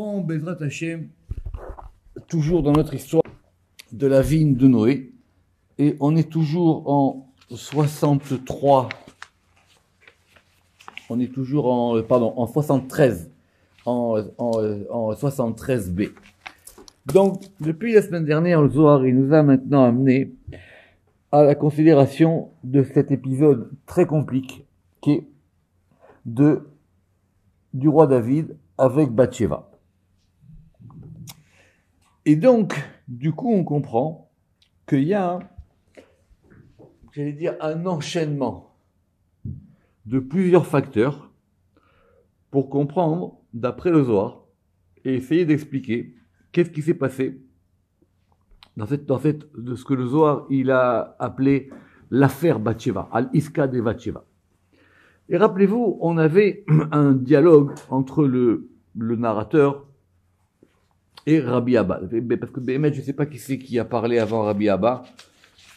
rentrons, Bezrat toujours dans notre histoire de la vigne de Noé. Et on est toujours en 63. On est toujours en, euh, pardon, en 73. En, 73b. Euh, euh, Donc, depuis la semaine dernière, le Zohar, il nous a maintenant amené à la considération de cet épisode très compliqué qui est de, du roi David avec Bathsheba. Et donc, du coup, on comprend qu'il y a, j'allais dire, un enchaînement de plusieurs facteurs pour comprendre, d'après le Zohar, et essayer d'expliquer qu'est-ce qui s'est passé dans cette, dans de ce que le Zohar il a appelé l'affaire Batsheva, al-Iska de Batsheva. Et rappelez-vous, on avait un dialogue entre le, le narrateur et Rabbi Abba. Parce que je ne sais pas qui c'est qui a parlé avant Rabbi Abba,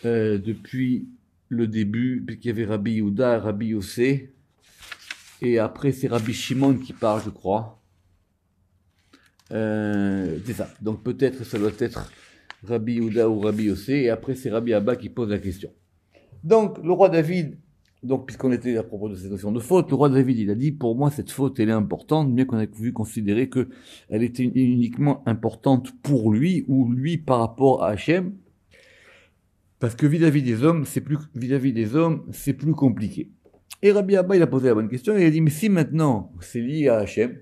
euh, depuis le début, puisqu'il y avait Rabbi Yehuda, Rabbi Yossé, et après c'est Rabbi Shimon qui parle, je crois. Euh, c'est ça. Donc peut-être ça doit être Rabbi Yehuda ou Rabbi Yossé, et après c'est Rabbi Abba qui pose la question. Donc le roi David donc, puisqu'on était à propos de cette notion de faute, le roi David, il a dit, pour moi, cette faute, elle est importante, bien qu'on ait pu considérer qu'elle était uniquement importante pour lui, ou lui par rapport à Hachem. Parce que vis-à-vis des hommes, c'est plus, vis-à-vis des hommes, c'est plus compliqué. Et Rabbi Abba, il a posé la bonne question, il a dit, mais si maintenant, c'est lié à Hachem,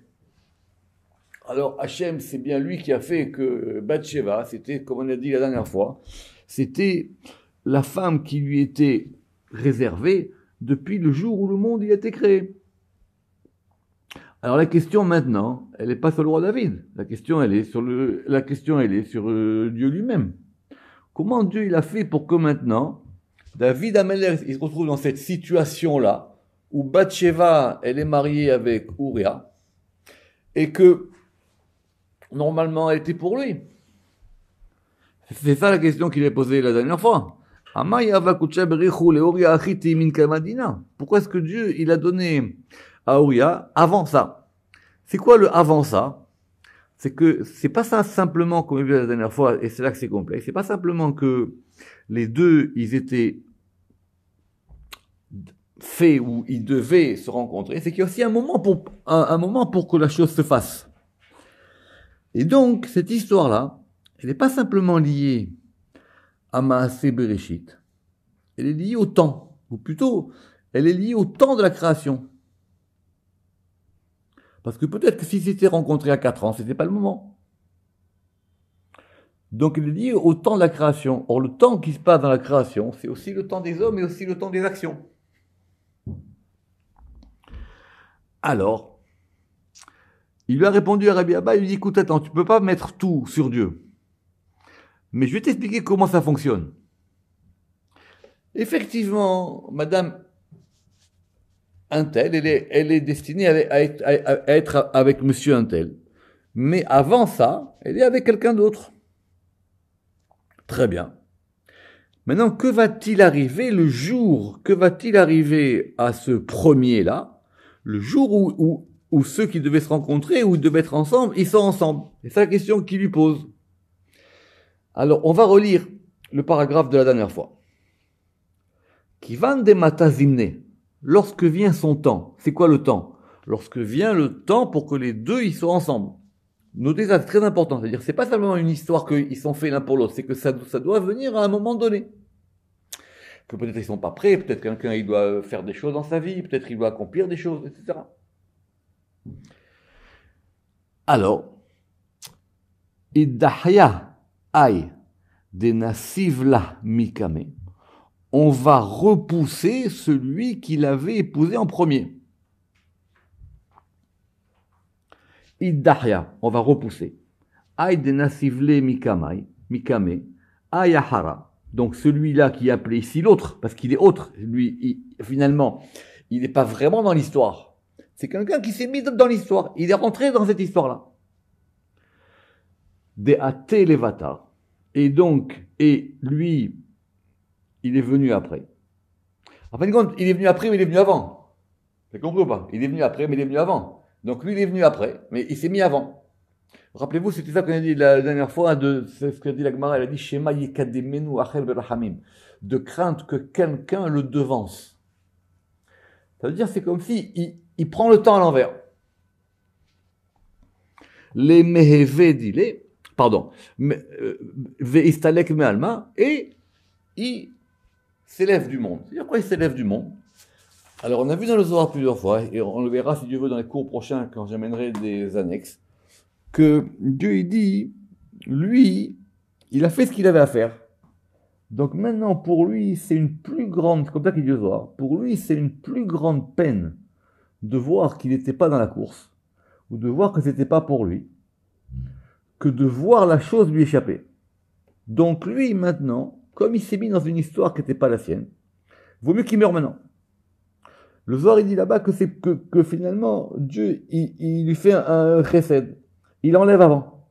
alors Hachem, c'est bien lui qui a fait que Bathsheba, c'était, comme on a dit la dernière fois, c'était la femme qui lui était réservée, depuis le jour où le monde y a été créé. Alors la question maintenant, elle n'est pas sur le roi David. La question, elle est sur le, la question, elle est sur euh, Dieu lui-même. Comment Dieu il a fait pour que maintenant David Amalek, il se retrouve dans cette situation là où Bathsheba elle est mariée avec Uriah et que normalement elle était pour lui. C'est ça la question qu'il a posée la dernière fois. Pourquoi est-ce que Dieu, il a donné à Uriah avant ça C'est quoi le avant ça C'est que c'est pas ça simplement, comme on vu la dernière fois, et c'est là que c'est complexe, c'est pas simplement que les deux, ils étaient faits ou ils devaient se rencontrer, c'est qu'il y a aussi un moment pour, un, un moment pour que la chose se fasse. Et donc, cette histoire-là, elle n'est pas simplement liée Bereshit, elle est liée au temps, ou plutôt, elle est liée au temps de la création. Parce que peut-être que si c'était rencontré à 4 ans, ce n'était pas le moment. Donc elle est liée au temps de la création. Or, le temps qui se passe dans la création, c'est aussi le temps des hommes et aussi le temps des actions. Alors, il lui a répondu à Rabbi Abba, il lui dit, écoute, attends, tu ne peux pas mettre tout sur Dieu. Mais je vais t'expliquer comment ça fonctionne. Effectivement, Madame Intel, elle est, elle est destinée à, être, avec Monsieur Untel. Mais avant ça, elle est avec quelqu'un d'autre. Très bien. Maintenant, que va-t-il arriver le jour, que va-t-il arriver à ce premier-là, le jour où, où, où, ceux qui devaient se rencontrer, ou ils devaient être ensemble, ils sont ensemble C'est la question qu'il lui pose. Alors, on va relire le paragraphe de la dernière fois. Kivan de zimné, lorsque vient son temps, c'est quoi le temps Lorsque vient le temps pour que les deux ils soient ensemble. Notez ça, c'est très important. C'est-à-dire, c'est pas seulement une histoire qu'ils sont faits l'un pour l'autre, c'est que ça, ça doit venir à un moment donné. Que peut-être ils sont pas prêts, peut-être quelqu'un il doit faire des choses dans sa vie, peut-être il doit accomplir des choses, etc. Alors, Idahya, Aï, des mikame. On va repousser celui qu'il avait épousé en premier. Iddahya, on va repousser. Aïe des mikame. Ayahara. Donc celui-là qui est appelé ici l'autre, parce qu'il est autre, lui, finalement, il n'est pas vraiment dans l'histoire. C'est quelqu'un qui s'est mis dans l'histoire. Il est rentré dans cette histoire-là. Deate Levata. Et donc, et lui, il est venu après. En fin de compte, il est venu après, mais il est venu avant. Vous compris pas Il est venu après, mais il est venu avant. Donc lui, il est venu après, mais il s'est mis avant. Rappelez-vous, c'était ça qu'on a dit la dernière fois, hein, de, c'est ce que dit la elle a dit de crainte que quelqu'un le devance. Ça veut dire, c'est comme si il, prend le temps à l'envers. Les les pardon, Mais euh, et il s'élève du monde. C'est-à-dire quoi il s'élève du monde Alors on a vu dans le Zohar plusieurs fois, et on le verra si Dieu veut dans les cours prochains quand j'amènerai des annexes, que Dieu dit, lui, il a fait ce qu'il avait à faire. Donc maintenant pour lui c'est une plus grande, pour lui c'est une plus grande peine de voir qu'il n'était pas dans la course, ou de voir que ce n'était pas pour lui, que de voir la chose lui échapper. Donc lui, maintenant, comme il s'est mis dans une histoire qui n'était pas la sienne, vaut mieux qu'il meure maintenant. Le voir, il dit là-bas que, c'est que, que, finalement, Dieu, il, lui fait un recède. Il enlève avant.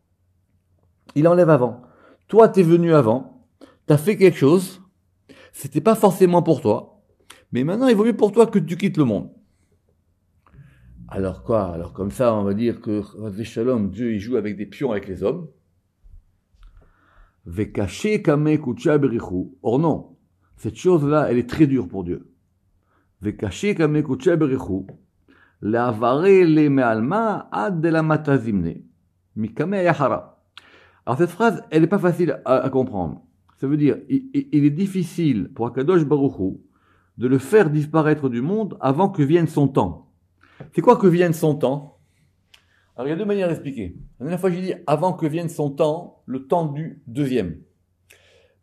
Il enlève avant. Toi, t'es venu avant. T'as fait quelque chose. C'était pas forcément pour toi. Mais maintenant, il vaut mieux pour toi que tu quittes le monde. Alors quoi Alors comme ça, on va dire que Shalom, Dieu il joue avec des pions avec les hommes. Or non, cette chose-là, elle est très dure pour Dieu. le ad yahara. Alors cette phrase, elle n'est pas facile à, comprendre. Ça veut dire, il, est difficile pour Akadosh Baruchou de le faire disparaître du monde avant que vienne son temps. C'est quoi que vienne son temps Alors il y a deux manières d'expliquer. La dernière fois j'ai dit avant que vienne son temps, le temps du deuxième.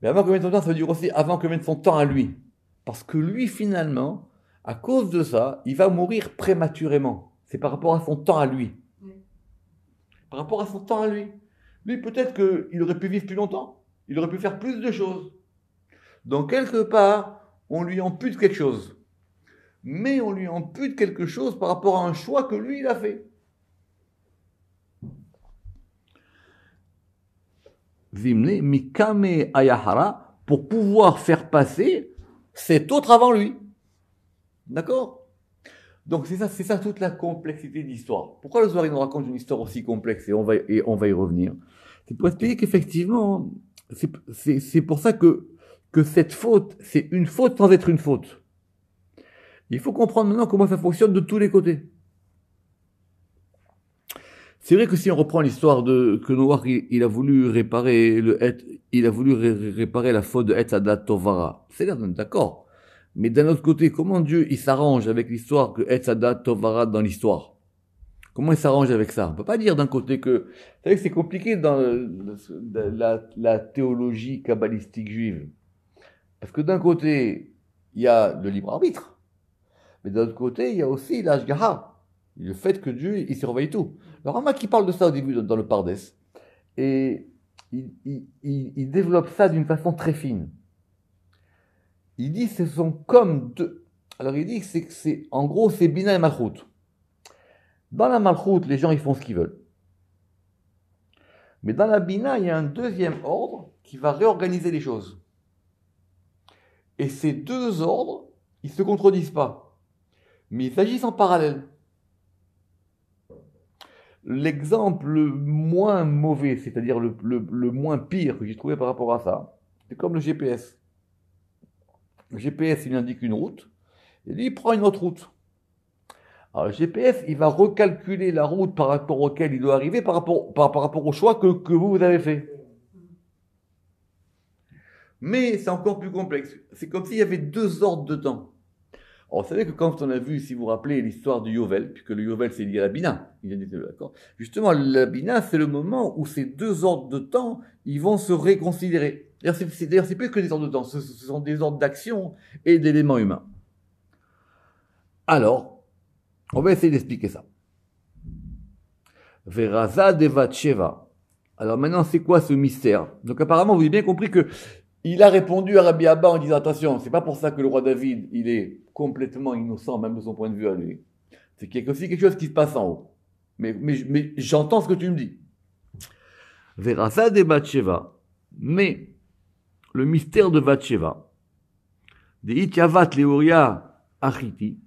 Mais avant que vienne son temps, ça veut dire aussi avant que vienne son temps à lui. Parce que lui finalement, à cause de ça, il va mourir prématurément. C'est par rapport à son temps à lui. Par rapport à son temps à lui. Lui, peut-être qu'il aurait pu vivre plus longtemps. Il aurait pu faire plus de choses. Donc, quelque part, on lui ampute quelque chose mais on lui ampute quelque chose par rapport à un choix que lui, il a fait. mi Mikame Ayahara, pour pouvoir faire passer cet autre avant lui. D'accord donc c'est ça, c'est ça toute la complexité de l'histoire. Pourquoi le il nous raconte une histoire aussi complexe et on va et on va y revenir. C'est pour expliquer qu'effectivement, c'est pour ça que que cette faute, c'est une faute sans être une faute. Il faut comprendre maintenant comment ça fonctionne de tous les côtés. C'est vrai que si on reprend l'histoire de que Noah il, a voulu réparer le il a voulu réparer la faute de Etzadat Tovara. C'est d'accord. Mais d'un autre côté, comment Dieu il s'arrange avec l'histoire que Etzadat Tovara dans l'histoire Comment il s'arrange avec ça On peut pas dire d'un côté que c'est que c'est compliqué dans la, la théologie kabbalistique juive. Parce que d'un côté, il y a le libre arbitre. Mais d'un autre côté, il y a aussi l'ashgaha, le fait que Dieu, il surveille tout. Le Rama qui parle de ça au début dans, le Pardes, et il, développe ça d'une façon très fine. Il dit ce sont comme deux. Alors il dit que c'est, en gros, c'est Bina et Malchut. Dans la Malchut, les gens, ils font ce qu'ils veulent. Mais dans la Bina, il y a un deuxième ordre qui va réorganiser les choses. Et ces deux ordres, ils ne se contredisent pas mais ils s'agit en parallèle. L'exemple le moins mauvais, c'est-à-dire le, moins pire que j'ai trouvé par rapport à ça, c'est comme le GPS. Le GPS, il indique une route, et il prend une autre route. Alors le GPS, il va recalculer la route par rapport auquel il doit arriver, par rapport, par, rapport au choix que, vous avez fait. Mais c'est encore plus complexe. C'est comme s'il y avait deux ordres de temps. Alors, vous savez que quand on a vu, si vous vous rappelez, l'histoire du Yovel, puisque le Yovel, c'est lié à la Bina, justement, la Bina, c'est le moment où ces deux ordres de temps, ils vont se réconsidérer. D'ailleurs, c'est, plus que des ordres de temps, ce, sont des ordres d'action et d'éléments humains. Alors, on va essayer d'expliquer ça. Veraza Tcheva. Alors maintenant, c'est quoi ce mystère Donc apparemment, vous avez bien compris que il a répondu à Rabbi Abba en disant attention, c'est pas pour ça que le roi David, il est complètement innocent, même de son point de vue à lui. C'est qu'il y aussi quelque chose qui se passe en haut. Mais, mais, mais j'entends ce que tu me dis. ça des Batsheva. Mais le mystère de Batsheva, de Ityavat Leoria Achiti.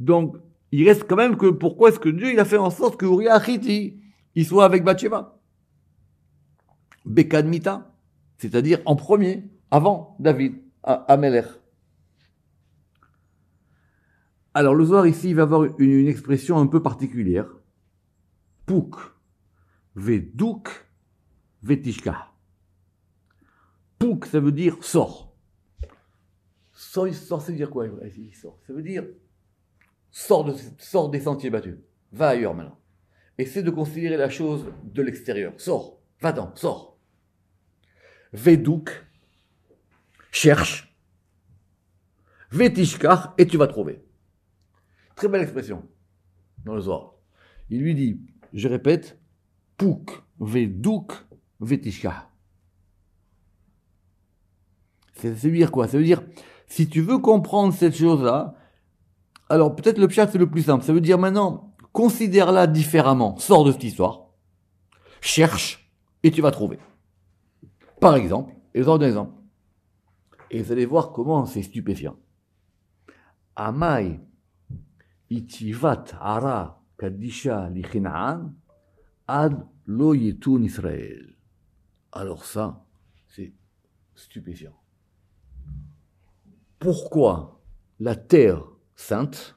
Donc, il reste quand même que pourquoi est-ce que Dieu il a fait en sorte que Uriah Achiti il soit avec Bathsheba Bekadmita, c'est-à-dire en premier, avant David, à alors le soir ici, il va avoir une, expression un peu particulière. Pouk, veduk, vetishka. Pouk, ça veut dire sort. Sort, sort ça veut dire quoi sort Ça veut dire sort, de, des sentiers battus. Va ailleurs maintenant. Essaie de considérer la chose de l'extérieur. Sors, va dans, sors. Vedouk, cherche. vetishka et tu vas trouver. Très belle expression dans le Zohar. Il lui dit, je répète, Pouk veduk vetishka. Ça veut dire quoi Ça veut dire, si tu veux comprendre cette chose-là, alors peut-être le pshat c'est le plus simple. Ça veut dire maintenant, considère-la différemment. Sors de cette histoire, cherche et tu vas trouver. Par exemple, et je Et vous allez voir comment c'est stupéfiant. Amai alors ça, c'est stupéfiant. Pourquoi la terre sainte,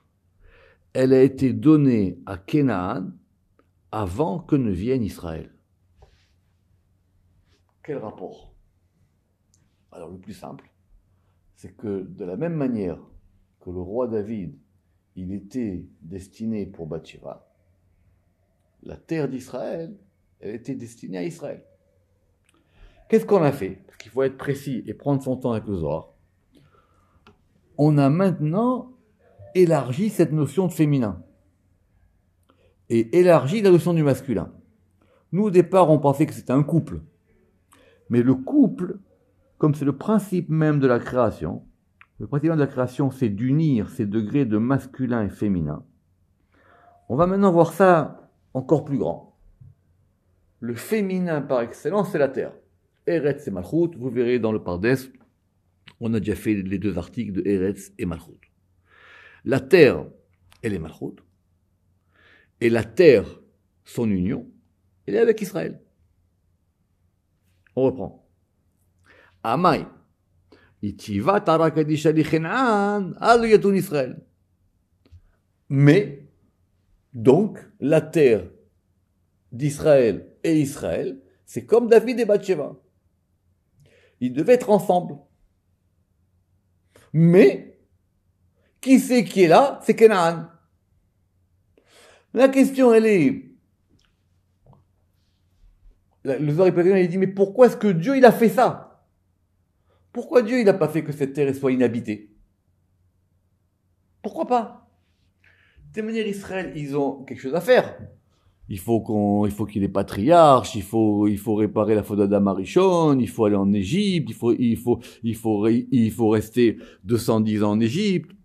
elle a été donnée à Kenaan avant que ne vienne Israël Quel rapport Alors le plus simple, c'est que de la même manière que le roi David il était destiné pour Bathsheba. La terre d'Israël, elle était destinée à Israël. Qu'est-ce qu'on a fait Parce qu'il faut être précis et prendre son temps avec le Zohar. On a maintenant élargi cette notion de féminin et élargi la notion du masculin. Nous, au départ, on pensait que c'était un couple. Mais le couple, comme c'est le principe même de la création, le principe de la création, c'est d'unir ces degrés de masculin et féminin. On va maintenant voir ça encore plus grand. Le féminin par excellence, c'est la terre. Eretz et Malchut, vous verrez dans le Pardès, on a déjà fait les deux articles de Eretz et Malchut. La terre, elle est Malchut. Et la terre, son union, elle est avec Israël. On reprend. Amay. Mais, donc, la terre d'Israël et Israël, c'est comme David et Bathsheba. Ils devaient être ensemble. Mais, qui c'est qui est là C'est Canaan. La question, elle est... Le Zohar il dit, mais pourquoi est-ce que Dieu, il a fait ça pourquoi Dieu n'a pas fait que cette terre soit inhabitée Pourquoi pas De manière, Israël, ils ont quelque chose à faire. Il faut qu'on, il faut qu'il y ait il faut, il faut réparer la faute d'Adam il faut aller en Égypte, il faut, il faut, il faut, il faut rester 210 ans en Égypte,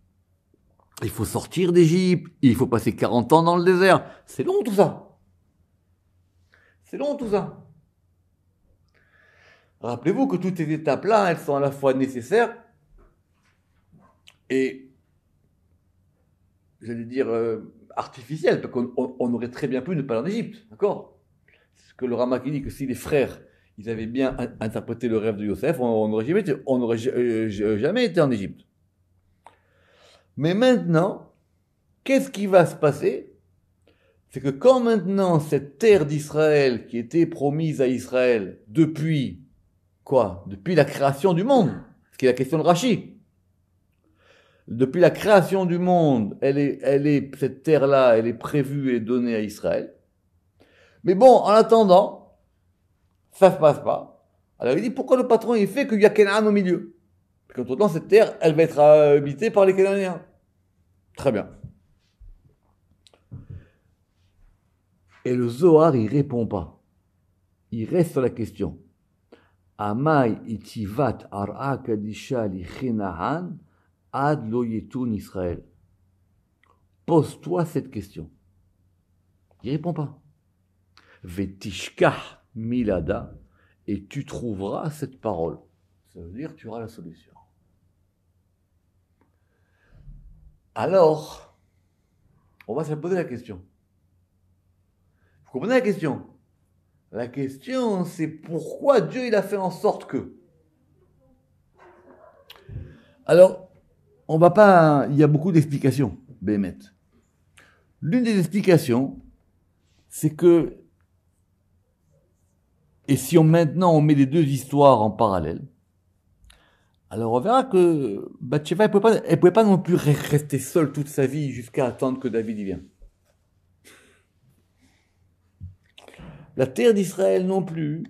il faut sortir d'Égypte, il faut passer 40 ans dans le désert. C'est long tout ça. C'est long tout ça. Rappelez-vous que toutes ces étapes-là, elles sont à la fois nécessaires et, j'allais dire, euh, artificielles, parce qu'on aurait très bien pu ne pas aller en Égypte, d'accord C'est ce que le Ramak dit, que si les frères, ils avaient bien interprété le rêve de Joseph, on n'aurait euh, jamais été en Égypte. Mais maintenant, qu'est-ce qui va se passer C'est que quand maintenant cette terre d'Israël, qui était promise à Israël depuis Quoi Depuis la création du monde. Ce qui est la question de Rachid. Depuis la création du monde, elle est, elle est, cette terre-là, elle est prévue et donnée à Israël. Mais bon, en attendant, ça se passe pas. Alors il dit, pourquoi le patron, il fait qu'il y a Canaan au milieu Parce qu'entre-temps, cette terre, elle va être euh, habitée par les Cananéens. Très bien. Et le Zohar, il répond pas. Il reste sur la question. Amai itivat ara kadisha ad lo Israël. Pose-toi cette question. Il répond pas. Vetishkah milada et tu trouveras cette parole. Ça veut dire tu auras la solution. Alors, on va se poser la question. Vous comprenez la question la question, c'est pourquoi Dieu il a fait en sorte que. Alors, on va pas. Il y a beaucoup d'explications, Bémet. L'une des explications, c'est que. Et si on, maintenant on met les deux histoires en parallèle, alors on verra que Bathsheba, elle ne pouvait, pouvait, pas non plus rester seule toute sa vie jusqu'à attendre que David y vienne. La terre d'Israël non plus,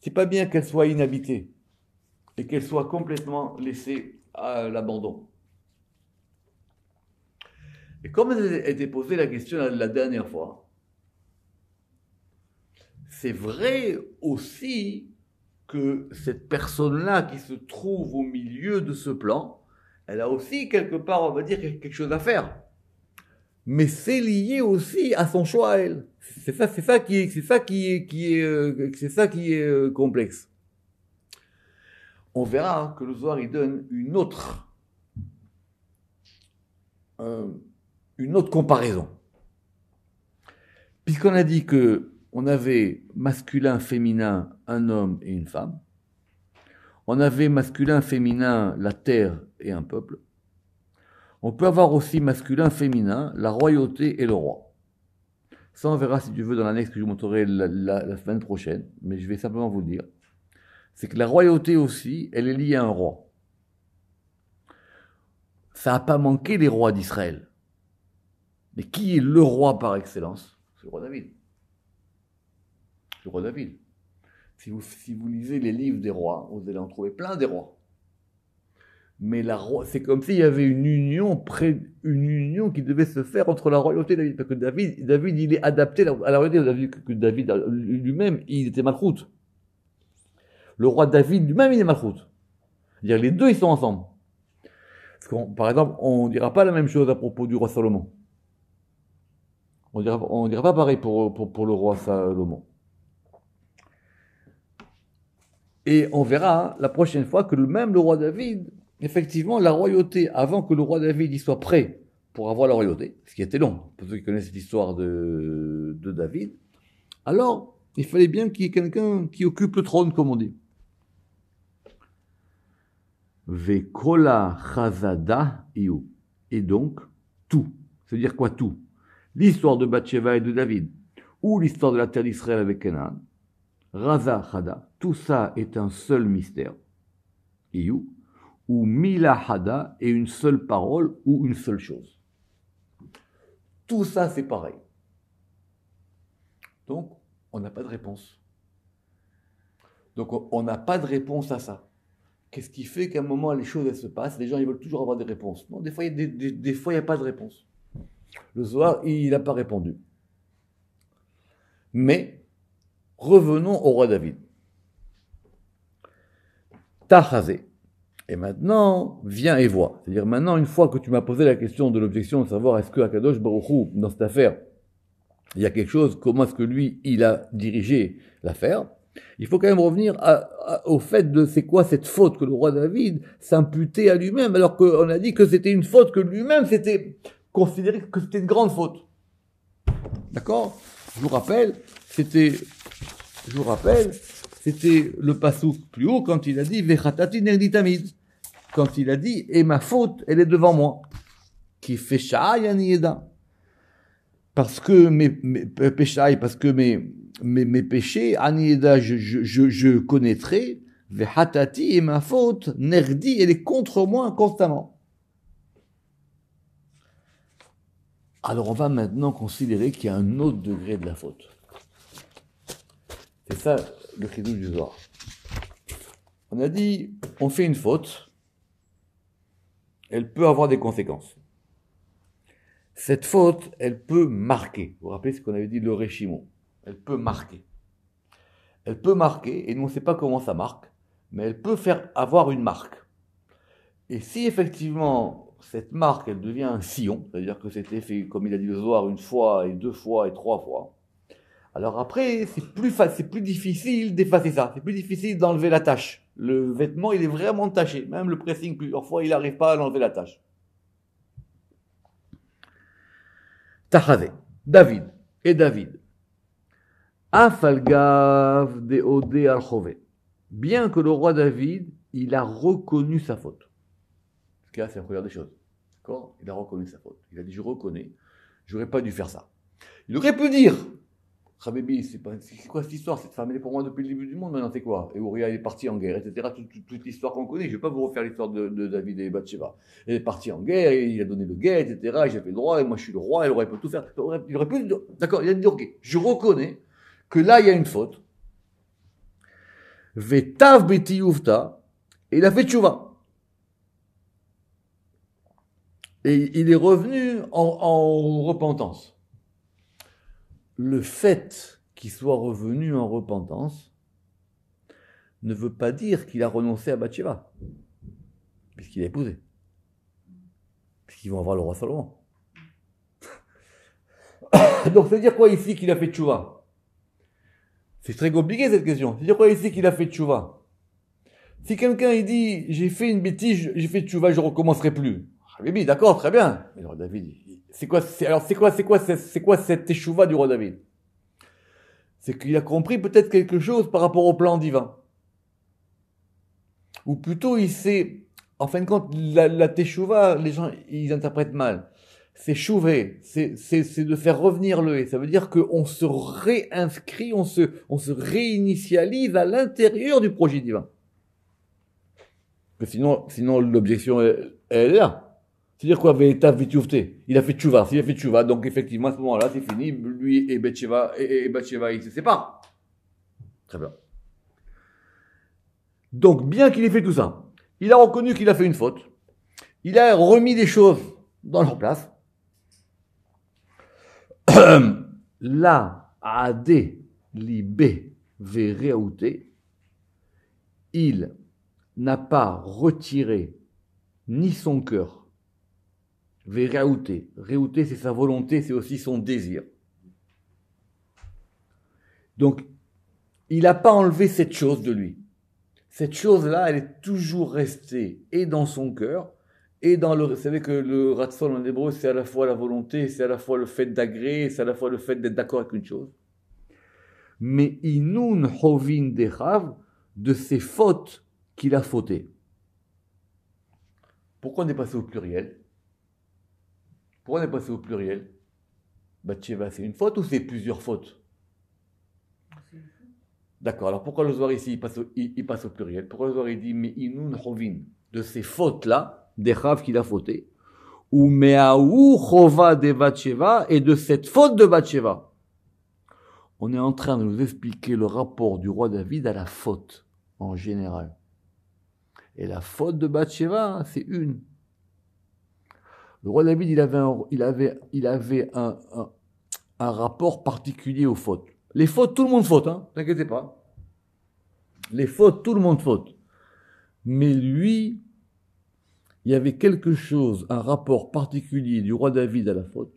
c'est pas bien qu'elle soit inhabitée et qu'elle soit complètement laissée à l'abandon. Et comme elle était posée la question la dernière fois, c'est vrai aussi que cette personne-là qui se trouve au milieu de ce plan, elle a aussi quelque part, on va dire, quelque chose à faire. Mais c'est lié aussi à son choix à elle. C'est ça, qui est, c'est ça qui qui est, euh, c'est ça qui est euh, complexe. On verra hein, que le Zohar il donne une autre, une autre comparaison. Puisqu'on a dit que on avait masculin, féminin, un homme et une femme. On avait masculin, féminin, la terre et un peuple. On peut avoir aussi masculin, féminin, la royauté et le roi. Ça, on verra si tu veux dans l'annexe que je vous montrerai la, semaine prochaine, mais je vais simplement vous le dire. C'est que la royauté aussi, elle est liée à un roi. Ça n'a pas manqué les rois d'Israël. Mais qui est le roi par excellence C'est le roi David. le roi David. Si vous, si vous lisez les livres des rois, vous allez en trouver plein des rois mais c'est comme s'il y avait une union une union qui devait se faire entre la royauté et David parce que David il est adapté à la royauté David, que David lui-même il était malchoute. Le roi David lui-même il est à Dire les deux ils sont ensemble. par exemple on ne dira pas la même chose à propos du roi Salomon. On ne dira pas pareil pour le roi Salomon. Et on verra hein, la prochaine fois que même le roi David effectivement, la royauté, avant que le roi David y soit prêt pour avoir la royauté, ce qui était long, pour ceux qui connaissent l'histoire de, David, alors il fallait bien qu'il y ait quelqu'un qui occupe le trône, comme on dit. Et donc, tout. C'est-à-dire quoi tout L'histoire de Bathsheba et de David, ou l'histoire de la terre d'Israël avec Canaan, Raza tout ça est un seul mystère. Iou, ou Hada est une seule parole ou une seule chose. Tout ça, c'est pareil. Donc, on n'a pas de réponse. Donc, on n'a pas de réponse à ça. Qu'est-ce qui fait qu'à un moment, les choses, se passent Les gens, ils veulent toujours avoir des réponses. Non, des fois, il n'y a, pas de réponse. Le soir il n'a pas répondu. Mais, revenons au roi David. Tahazé. Et maintenant, viens et vois. C'est-à-dire maintenant, une fois que tu m'as posé la question de l'objection de savoir est-ce que Akadosh Baruchou, dans cette affaire, il y a quelque chose, comment est-ce que lui, il a dirigé l'affaire, il faut quand même revenir au fait de c'est quoi cette faute que le roi David s'imputait à lui-même, alors qu'on a dit que c'était une faute que lui-même s'était considéré que c'était une grande faute. D'accord Je vous rappelle, c'était, je vous rappelle, c'était le pasouk plus haut quand il a dit Vechatati nerditamid. Quand il a dit Et ma faute, elle est devant moi. Qui fait eda Parce que mes, parce que mes, péchés, Anieda, je, je, je, connaîtrai. Vehatati ma faute. Nerdi, elle est contre moi constamment. Alors on va maintenant considérer qu'il y a un autre degré de la faute. C'est ça le du soir. On a dit, on fait une faute, elle peut avoir des conséquences. Cette faute, elle peut marquer. Vous vous rappelez ce qu'on avait dit, le réchimon. Elle peut marquer. Elle peut marquer, et nous on ne sait pas comment ça marque, mais elle peut faire avoir une marque. Et si effectivement cette marque, elle devient un sillon, c'est-à-dire que c'était fait, comme il a dit le soir une fois et deux fois et trois fois, alors après, c'est plus facile, c'est plus difficile d'effacer ça. C'est plus difficile d'enlever la tâche. Le vêtement, il est vraiment taché. Même le pressing, plusieurs fois, il n'arrive pas à enlever la tâche. tachave David et David. Afalgav de Odé al Bien que le roi David, il a reconnu sa faute. Ce qui est assez la des choses. D'accord Il a reconnu sa faute. Il a dit Je reconnais, j'aurais pas dû faire ça. Il aurait pu dire c'est quoi cette histoire Cette femme, elle est pour moi depuis le début du monde, maintenant c'est quoi Et Uriah, est parti en guerre, etc. Toute, l'histoire qu'on connaît. Je ne vais pas vous refaire l'histoire de, David et Bathsheba. Elle est parti en guerre, il a donné le guet, etc. J'avais le droit, et moi je suis le roi, il aurait pu tout faire. Il aurait, D'accord, il a dit, ok, je reconnais que là, il y a une faute. Vetav beti et il a fait tchouva. Et il est revenu en repentance le fait qu'il soit revenu en repentance ne veut pas dire qu'il a renoncé à Bathsheba, puisqu'il a épousé, puisqu'ils vont avoir le roi Salomon. Donc, c'est dire quoi ici qu'il a fait tchouva C'est très compliqué cette question. C'est dire quoi ici qu'il a fait tchouva Si quelqu'un il dit j'ai fait une bêtise, j'ai fait tchouva, je recommencerai plus. Habibi, ah, d'accord, très bien. Mais David, c'est quoi, alors c'est quoi, c'est quoi, c'est quoi cette échouva du roi David C'est qu'il a compris peut-être quelque chose par rapport au plan divin. Ou plutôt, il sait en fin de compte, la, la les gens, ils interprètent mal. C'est chouver, c'est, c'est, de faire revenir le et. Ça veut dire qu'on se réinscrit, on se, on se réinitialise à l'intérieur du projet divin. sinon, sinon l'objection, elle est là. C'est-à-dire quoi, Il a fait tchouva. S'il a fait tchouva, donc effectivement, à ce moment-là, c'est fini. Lui et Betcheva, et, Betcheva, ils se séparent. Très bien. Donc, bien qu'il ait fait tout ça, il a reconnu qu'il a fait une faute. Il a remis des choses dans leur place. La ad Libé outé e il n'a pas retiré ni son cœur réouter Réouté, c'est sa volonté, c'est aussi son désir. Donc, il n'a pas enlevé cette chose de lui. Cette chose-là, elle est toujours restée et dans son cœur, et dans le. Vous savez que le ratsol en hébreu, c'est à la fois la volonté, c'est à la fois le fait d'agréer, c'est à la fois le fait d'être d'accord avec une chose. Mais inun hovin dechav de ses fautes qu'il a fautées. Pourquoi on est passé au pluriel pourquoi on est passé au pluriel Batsheva, c'est une faute ou c'est plusieurs fautes D'accord, alors pourquoi le Zohar ici, il passe au, pluriel Pourquoi le Zohar, il dit, mais inun chovin de ces fautes-là, des chaves qu'il a fautées, ou meaou chova de Batsheva, et de cette faute de Batsheva on est en train de nous expliquer le rapport du roi David à la faute en général. Et la faute de Bathsheba, hein, c'est une. Le roi David, il avait un, il avait, il avait un, un, rapport particulier aux fautes. Les fautes, tout le monde faute, hein, t'inquiétez pas. Les fautes, tout le monde faute. Mais lui, il y avait quelque chose, un rapport particulier du roi David à la faute,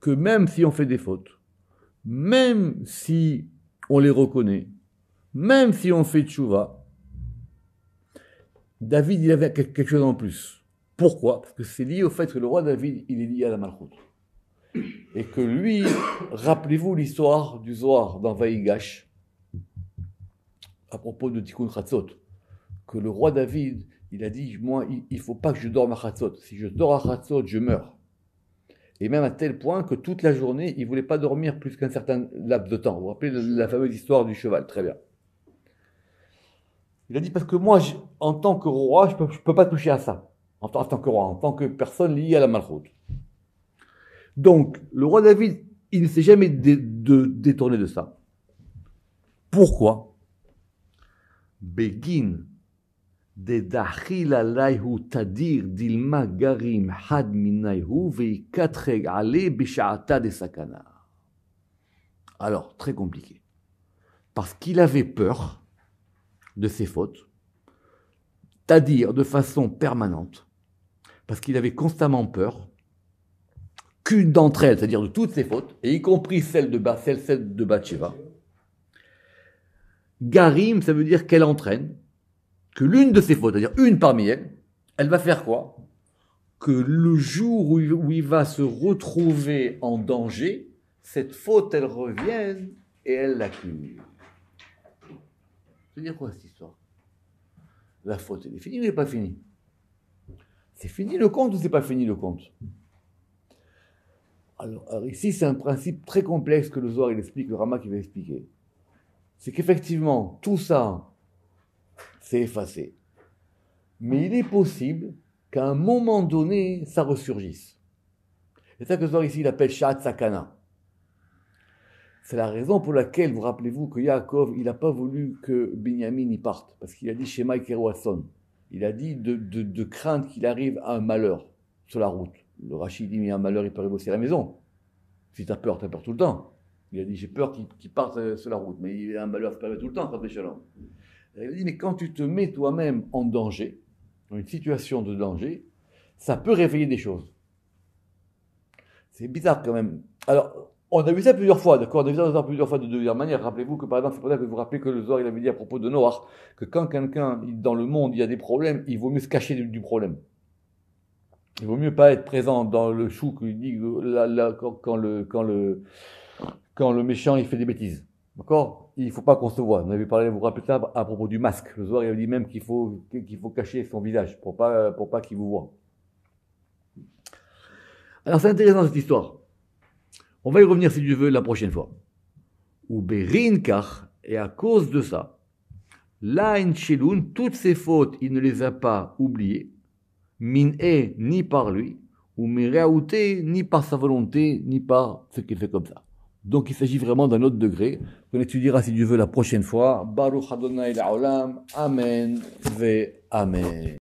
que même si on fait des fautes, même si on les reconnaît, même si on fait chouva, David, il avait quelque chose en plus. Pourquoi Parce que c'est lié au fait que le roi David, il est lié à la Malchut. Et que lui, rappelez-vous l'histoire du Zohar dans Vaïgash, à propos de Tikkun Khatzot, que le roi David, il a dit, moi, il ne faut pas que je dorme à Khatzot. Si je dors à Khatzot, je meurs. Et même à tel point que toute la journée, il ne voulait pas dormir plus qu'un certain laps de temps. Vous vous rappelez la fameuse histoire du cheval, très bien. Il a dit, parce que moi, en tant que roi, je ne peux pas toucher à ça en tant, que roi, en tant que personne liée à la malchoute. Donc, le roi David, il ne s'est jamais détourné de ça. Pourquoi Begin de tadir dilma garim had ale Alors, très compliqué. Parce qu'il avait peur de ses fautes, c'est-à-dire de façon permanente, parce qu'il avait constamment peur qu'une d'entre elles, c'est-à-dire de toutes ses fautes, et y compris celle de, celle, de Bathsheba, Garim, ça veut dire qu'elle entraîne, que l'une de ses fautes, c'est-à-dire une parmi elles, elle va faire quoi Que le jour où, il va se retrouver en danger, cette faute, elle revienne et elle l'accumule. C'est-à-dire quoi cette histoire La faute, elle est finie ou elle n'est pas finie c'est fini le compte ou c'est pas fini le compte alors, ici, c'est un principe très complexe que le Zohar il explique, le Rama qui va expliquer. C'est qu'effectivement, tout ça, c'est effacé. Mais il est possible qu'à un moment donné, ça ressurgisse. C'est ça que le Zohar ici, il appelle Shat Sakana. C'est la raison pour laquelle, vous rappelez-vous, que Yaakov, il n'a pas voulu que Benjamin y parte, parce qu'il a dit chez Mike Kero il a dit de, de, qu'il arrive à un malheur sur la route. Le Rachid dit, mais un malheur, il peut arriver aussi à la maison. Si as peur, tu as peur tout le temps. Il a dit, j'ai peur qu'il parte euh, sur la route, mais il a un malheur, peut arriver tout le temps, Il a dit, mais quand tu te mets toi-même en danger, dans une situation de danger, ça peut réveiller des choses. C'est bizarre quand même. Alors, on a vu ça plusieurs fois, d'accord On a vu ça plusieurs fois de diverses manières. Rappelez-vous que, par exemple, c'est pour ça que vous vous rappelez que le Zohar, il avait dit à propos de Noir, que quand quelqu'un, dans le monde, il y a des problèmes, il vaut mieux se cacher du, problème. Il vaut mieux pas être présent dans le chou que dit quand, le, méchant, il fait des bêtises. D'accord Il faut pas qu'on se voit. On avait parlé, vous vous rappelez ça, à propos du masque. Le Zohar, il avait dit même qu'il faut, cacher son visage pour pas, pour pas qu'il vous voit. Alors c'est intéressant cette histoire. On va y revenir si Dieu veut la prochaine fois. Ou Berinkach, et à cause de ça, Lain toutes ses fautes, il ne les a pas oubliées, min e ni par lui, ou Miraouté, ni par sa volonté, ni par ce qu'il fait comme ça. Donc il s'agit vraiment d'un autre degré qu'on étudiera si Dieu veut la prochaine fois. Baruch Adonai Amen ve Amen.